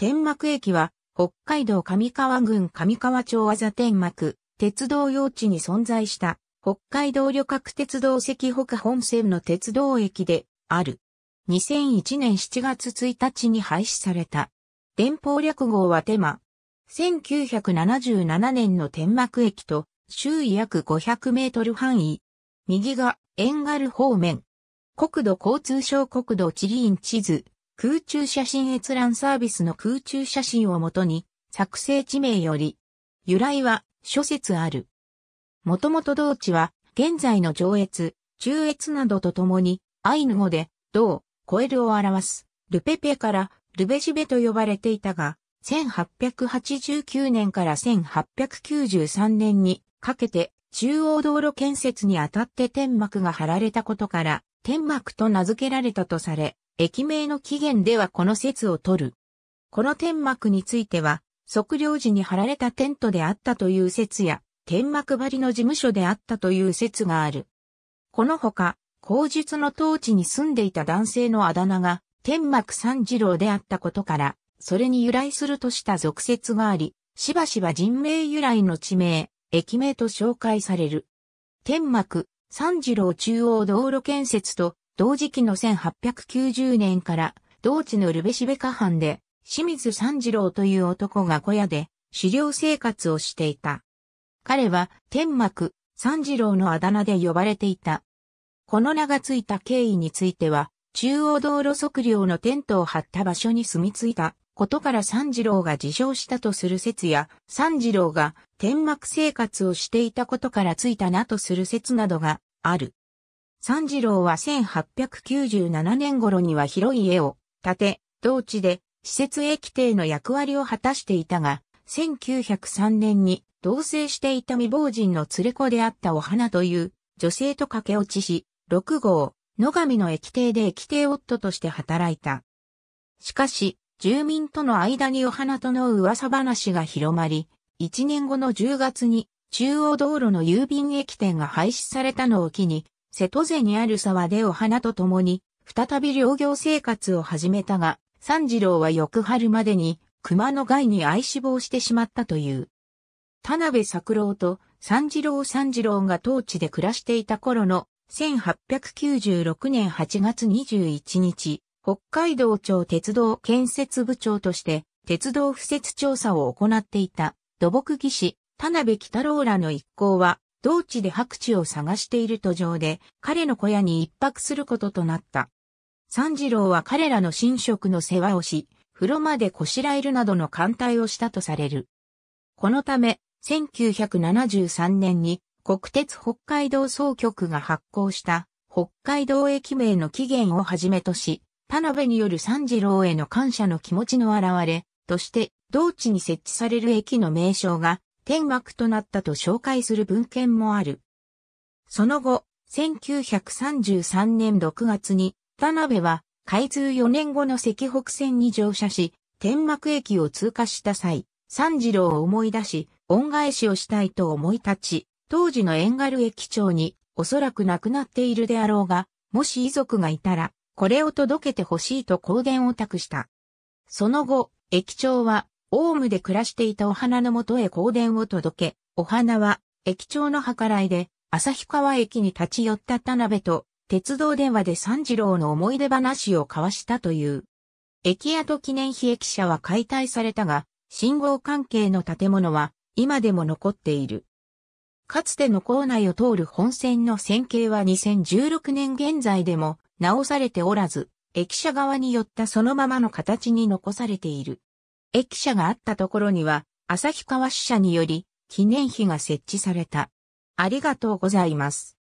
天幕駅は、北海道上川郡上川町あざ天幕、鉄道用地に存在した、北海道旅客鉄道石北本線の鉄道駅で、ある。2001年7月1日に廃止された。電報略号はテマ。1977年の天幕駅と、周囲約500メートル範囲。右が、エンガル方面。国土交通省国土地理院地図、空中写真閲覧サービスの空中写真をもとに、作成地名より、由来は諸説ある。もともと同地は、現在の上越、中越などとともに、アイヌ語で、道、超えるを表す、ルペペからルベジベと呼ばれていたが、1889年から1893年にかけて中央道路建設にあたって天幕が張られたことから天幕と名付けられたとされ、駅名の起源ではこの説を取る。この天幕については、測量時に貼られたテントであったという説や、天幕張りの事務所であったという説がある。このほか、口述の当地に住んでいた男性のあだ名が、天幕三次郎であったことから、それに由来するとした俗説があり、しばしば人名由来の地名、駅名と紹介される。天幕、三次郎中央道路建設と同時期の1890年から同地のルベシベカ藩で清水三次郎という男が小屋で狩猟生活をしていた。彼は天幕三次郎のあだ名で呼ばれていた。この名がついた経緯については、中央道路測量のテントを張った場所に住み着いたことから三次郎が自称したとする説や、三次郎が天幕生活をしていたことからついたなとする説などがある。三次郎は1897年頃には広い家を建て、同地で施設駅亭の役割を果たしていたが、1903年に同棲していた未亡人の連れ子であったお花という女性と駆け落ちし、六号、野上の駅亭で駅亭夫として働いた。しかし、住民との間にお花との噂話が広まり、1年後の10月に中央道路の郵便駅店が廃止されたのを機に、瀬戸瀬にある沢でお花と共に、再び療養生活を始めたが、三次郎は翌春までに、熊の害に愛死亡してしまったという。田辺作郎と三次郎三次郎が当地で暮らしていた頃の1896年8月21日、北海道庁鉄道建設部長として鉄道敷設調査を行っていた土木技師田辺北郎らの一行は同地で白地を探している途上で、彼の小屋に一泊することとなった。三次郎は彼らの寝食の世話をし、風呂までこしらえるなどの艦隊をしたとされる。このため、1973年に国鉄北海道総局が発行した北海道駅名の起源をはじめとし、田辺による三次郎への感謝の気持ちの表れとして、同地に設置される駅の名称が天幕となったと紹介する文献もある。その後、1933年6月に、田辺は開通4年後の赤北線に乗車し、天幕駅を通過した際、三次郎を思い出し、恩返しをしたいと思い立ち、当時の遠軽駅長に、おそらく亡くなっているであろうが、もし遺族がいたら、これを届けてほしいと公電を託した。その後、駅長はオウムで暮らしていたお花のもとへ香典を届け、お花は駅長の計らいで旭川駅に立ち寄った田辺と鉄道電話で三次郎の思い出話を交わしたという。駅跡記念碑駅舎は解体されたが、信号関係の建物は今でも残っている。かつての校内を通る本線の線形は2016年現在でも直されておらず、駅舎側によったそのままの形に残されている。駅舎があったところには、旭川支社により、記念碑が設置された。ありがとうございます。